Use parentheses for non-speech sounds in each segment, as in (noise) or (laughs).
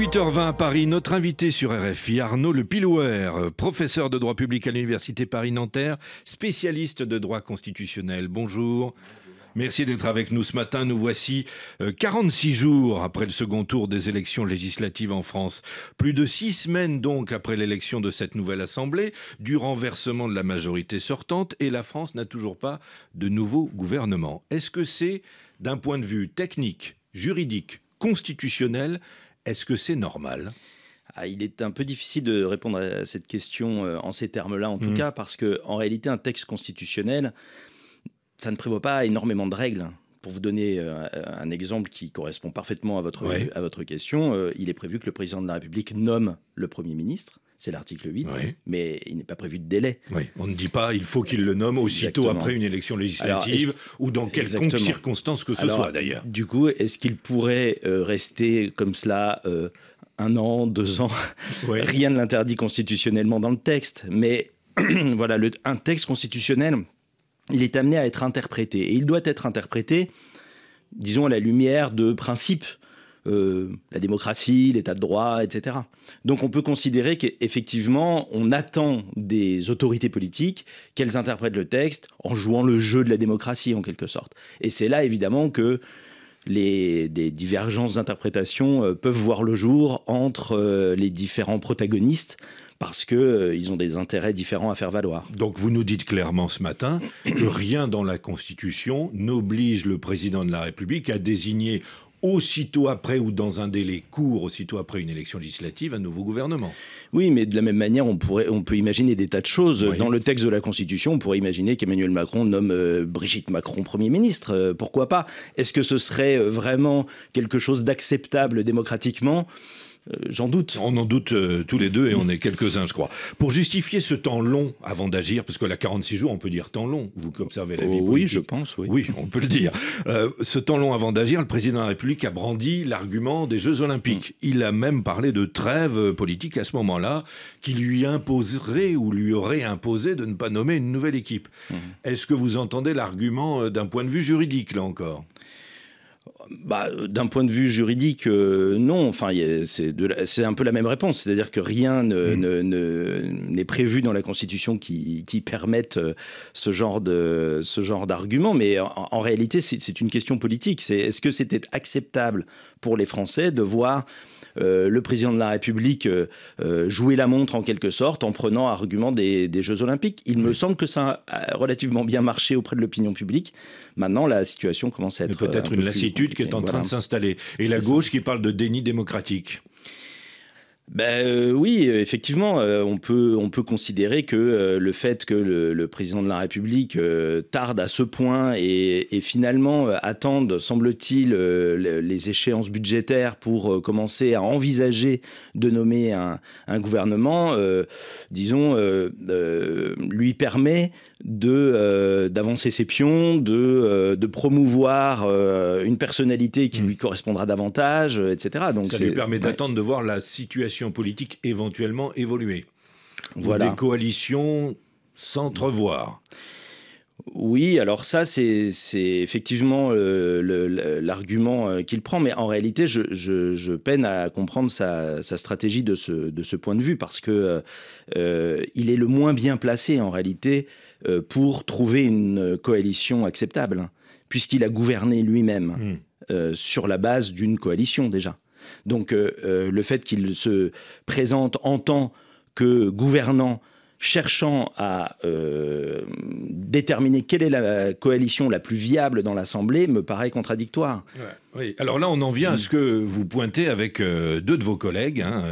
8h20 à Paris, notre invité sur RFI, Arnaud Le Pilouer, professeur de droit public à l'Université Paris-Nanterre, spécialiste de droit constitutionnel. Bonjour. Merci d'être avec nous ce matin. Nous voici 46 euh, jours après le second tour des élections législatives en France. Plus de six semaines donc après l'élection de cette nouvelle Assemblée, du renversement de la majorité sortante, et la France n'a toujours pas de nouveau gouvernement. Est-ce que c'est, d'un point de vue technique, juridique, constitutionnel, est-ce que c'est normal ah, il est un peu difficile de répondre à cette question euh, en ces termes-là, en tout mhm. cas, parce qu'en réalité, un texte constitutionnel, ça ne prévoit pas énormément de règles. Pour vous donner euh, un exemple qui correspond parfaitement à votre, à votre question, euh, il est prévu que le président de la République nomme le Premier ministre c'est l'article 8, mais il n'est pas prévu de délai. On ne dit pas il faut qu'il le nomme aussitôt après une élection législative ou dans quelconque circonstance que ce soit d'ailleurs. Du coup, est-ce qu'il pourrait euh, rester comme cela euh, un an, deux ans (laughs) Rien ne l'interdit constitutionnellement dans le texte, mais (clears throat) voilà, un texte constitutionnel, il est amené à être interprété et il doit être interprété, disons, à la lumière de principes euh, la démocratie, l'état de droit, etc. Donc on peut considérer qu'effectivement, on attend des autorités politiques qu'elles interprètent le texte en jouant le jeu de la démocratie, en quelque sorte. Et c'est là, évidemment, que les, des divergences d'interprétation euh, peuvent voir le jour entre euh, les différents protagonistes parce qu'ils ils ont des intérêts différents à faire valoir. Donc vous nous dites clairement ce matin que rien dans la Constitution n'oblige le président de la République à désigner aussitôt après ou dans un délai court, aussitôt après une élection législative, un nouveau gouvernement. Oui, mais de la même manière, on, pourrait, on peut imaginer des tas de choses. Dans le texte de la Constitution, on pourrait imaginer qu'Emmanuel Macron nomme euh, Brigitte Macron Premier ministre. Euh, pourquoi pas Est-ce que ce serait euh, vraiment quelque chose d'acceptable démocratiquement euh, j'en doute. On en doute euh, tous les deux et on est quelques-uns, je crois. Pour justifier ce temps long avant d'agir, parce que la 46 jours, on peut dire temps long, vous observez la oh vie. Politique. Oui, je pense, oui. Oui, on peut le dire. Euh, ce temps long avant d'agir, le président de la République a brandi l'argument des Jeux Olympiques. Mm. Il a même parlé de trêve politique à ce moment-là, qui lui imposerait ou lui aurait imposé de ne pas nommer une nouvelle équipe. Mm. Est-ce que vous entendez l'argument d'un point de vue juridique, là encore bah, d'un point de vue juridique, euh, non. Enfin, c'est un peu la même réponse. C'est-à-dire que rien mm. n'est prévu dans la Constitution qui, permette euh, ce genre d'argument. Mais en, réalité, c'est une question politique. Est-ce que c'était acceptable pour les Français de voir euh, le président de la République euh, euh, jouait la montre en quelque sorte en prenant argument des, Jeux Olympiques. Il me semble que ça a relativement bien marché auprès de l'opinion publique. Maintenant, la situation commence à être. Peut-être une lassitude qui est en train de s'installer. Et la gauche qui parle de déni démocratique. Ben oui, effectivement, euh, on, peut, on peut considérer que euh, le fait que le, président de la République tarde à ce point et, finalement attende, semble-t-il, les échéances budgétaires pour commencer à envisager de nommer un, gouvernement, disons, lui permet de d'avancer ses pions, de, de promouvoir une personnalité qui mmh. lui correspondra davantage, etc. Donc ça lui permet d'attendre de voir la situation politique éventuellement évoluer. Voilà. Des coalitions s'entrevoir. Oui, alors ça, c'est effectivement euh, l'argument euh, qu'il prend, mais en réalité, je, peine à comprendre sa, stratégie de ce, point de vue, parce que euh, il est le moins bien placé, en réalité, pour trouver une coalition acceptable, hein, puisqu'il a gouverné lui-même hmm. sur la base d'une coalition déjà. Donc euh, euh, le fait qu'il se présente en tant que gouvernant cherchant à euh, déterminer quelle est la coalition la plus viable dans l'Assemblée me paraît contradictoire. alors là, on en vient à ce que vous pointez avec deux de vos collègues, hein,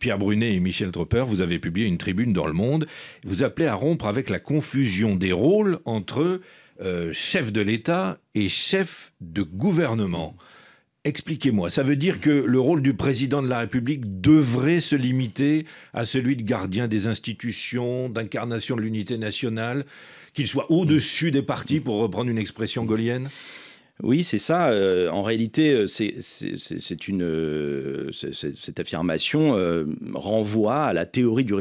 Pierre Brunet et Michel Tropper. Vous avez publié une tribune dans Le Monde. Vous appelez à rompre avec la confusion des rôles entre chef de l'État et chef de gouvernement. Expliquez-moi, ça veut dire que le rôle du président de la République devrait se limiter à celui de gardien des institutions, d'incarnation de l'unité nationale, qu'il soit au-dessus des partis, pour reprendre une expression gaulienne oui, c'est ça. Euh, en réalité, euh, c'est, une, euh, cette affirmation renvoie à la théorie du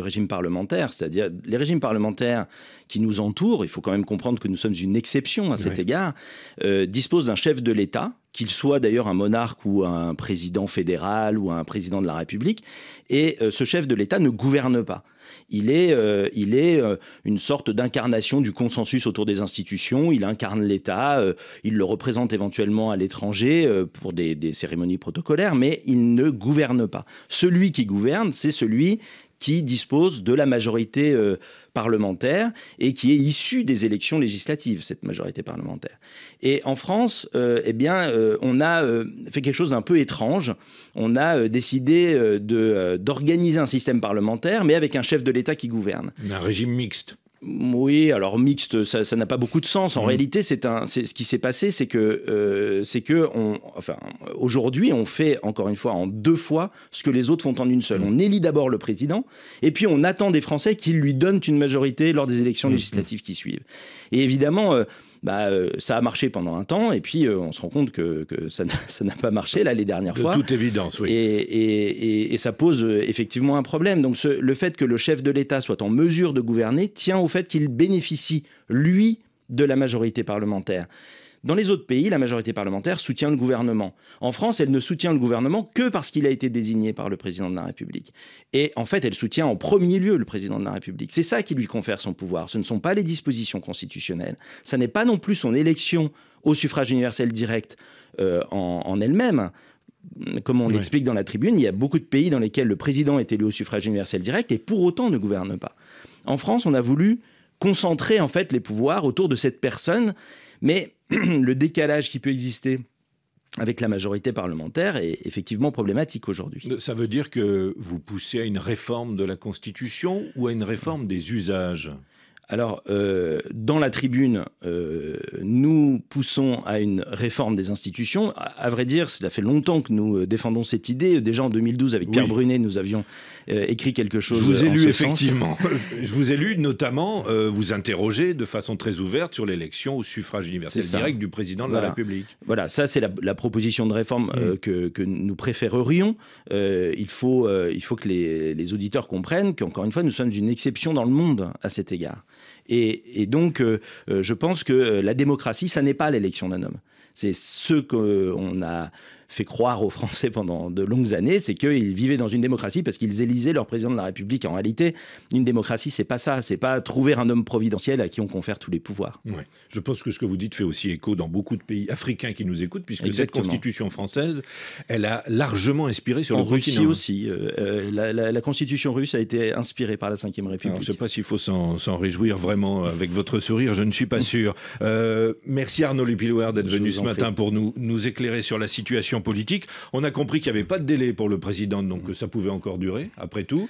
régime, parlementaire. C'est-à-dire, les régimes parlementaires qui nous entourent, il faut quand même comprendre que nous sommes une exception à cet égard, disposent d'un chef de l'État, qu'il soit d'ailleurs un monarque ou un président fédéral ou un président de la République. Et euh, ce chef de l'État ne gouverne pas. Il est, euh, il est euh, une sorte d'incarnation du consensus autour des institutions. Il incarne l'État, il le représente éventuellement à l'étranger pour des, des, cérémonies protocolaires, mais il ne gouverne pas. Celui qui gouverne, c'est celui qui dispose de la majorité euh, parlementaire et qui est issue des élections législatives, cette majorité parlementaire. Et en France, euh, eh bien, euh, on a fait quelque chose d'un peu étrange. On a décidé de d'organiser un système parlementaire, mais avec un chef de l'État qui gouverne. Un régime mixte. Oui, alors mixte, ça n'a pas beaucoup de sens. En mhm. réalité, c'est ce qui s'est passé, c'est que, euh, c'est que, on, enfin, aujourd'hui, on fait encore une fois en deux fois ce que les autres font en une seule. Mhm. On élit d'abord le président, et puis on attend des Français qui lui donnent une majorité lors des élections mhm. législatives qui suivent. Et évidemment. Euh, bah, euh, ça a marché pendant un temps, et puis euh, on se rend compte que, (laughs) ça n'a pas marché, là, les dernières fois. De toute évidence, oui. Et, ça pose euh, effectivement un problème. Donc, le fait que le chef de l'État soit en mesure de gouverner tient au fait qu'il bénéficie, lui, de la majorité parlementaire. Dans les autres pays, la majorité parlementaire soutient le gouvernement. En France, elle ne soutient le gouvernement que parce qu'il a été désigné par le président de la République. Et en fait, elle soutient en premier lieu le président de la République. C'est ça qui lui confère son pouvoir. Ce ne sont pas les dispositions constitutionnelles. Ça n'est pas non plus son élection au suffrage universel direct euh, en, elle-même comme on l'explique dans la tribune, il y a beaucoup de pays dans lesquels le président est élu au suffrage universel direct et pour autant ne gouverne pas. En France, on a voulu concentrer en fait les pouvoirs autour de cette personne, mais (clears throat) le décalage qui peut exister avec la majorité parlementaire est effectivement problématique aujourd'hui. Euh, ça veut dire que vous poussez à une réforme de la Constitution ou à une réforme des usages alors, euh, dans la tribune, euh, nous poussons à une réforme des institutions. À, vrai dire, cela fait longtemps que nous euh, défendons cette idée. Déjà en 2012, avec Pierre Brunet, nous avions écrit quelque chose. Je vous ai lu, effectivement. (laughs) Je vous ai lu, notamment, vous interroger de façon très ouverte sur l'élection au suffrage universel direct du président de la République. Voilà, ça, c'est la, proposition de réforme mm. que, nous préférerions. il, faut, il faut que les auditeurs comprennent qu'encore une fois, nous sommes une exception dans le monde à cet égard. Et, donc, euh, euh, je pense que euh, la démocratie, ça n'est pas l'élection d'un homme. C'est ce qu'on a fait croire aux Français pendant de longues années, c'est qu'ils vivaient dans une démocratie parce qu'ils élisaient leur président de la République. En réalité, une démocratie, c'est pas ça. C'est pas trouver un homme providentiel à qui on confère tous les pouvoirs. Je pense que ce que vous dites fait aussi écho dans beaucoup de pays africains qui nous écoutent, puisque cette constitution française, elle a largement inspiré sur le Russie hein. aussi. Euh, euh, la, la, constitution russe a été inspirée par la Ve République. je ne sais pas s'il faut s'en réjouir vraiment avec votre sourire, je ne suis pas (laughs) sûr. Euh, merci Arnaud Lupillouard d'être venu ce matin pour nous, nous éclairer sur la situation politique. On a compris qu'il n'y avait pas de délai pour le président, donc mm. ça pouvait encore durer, après tout.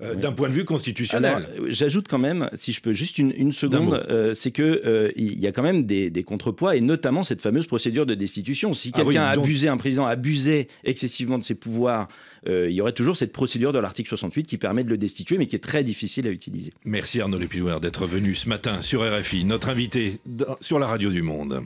Euh, d'un point de vue constitutionnel. Ah, j'ajoute quand même, si je peux, juste une, seconde, euh, c'est que euh, il y a quand même des, contrepoids, et notamment cette fameuse procédure de destitution. Si ah quelqu'un abusait, un président abusait excessivement de ses pouvoirs, il y aurait toujours cette procédure de l'article 68 qui permet de le destituer, mais qui est très difficile à utiliser. Merci Arnaud Lépinoir d'être venu ce matin sur RFI, notre invité sur la radio du Monde.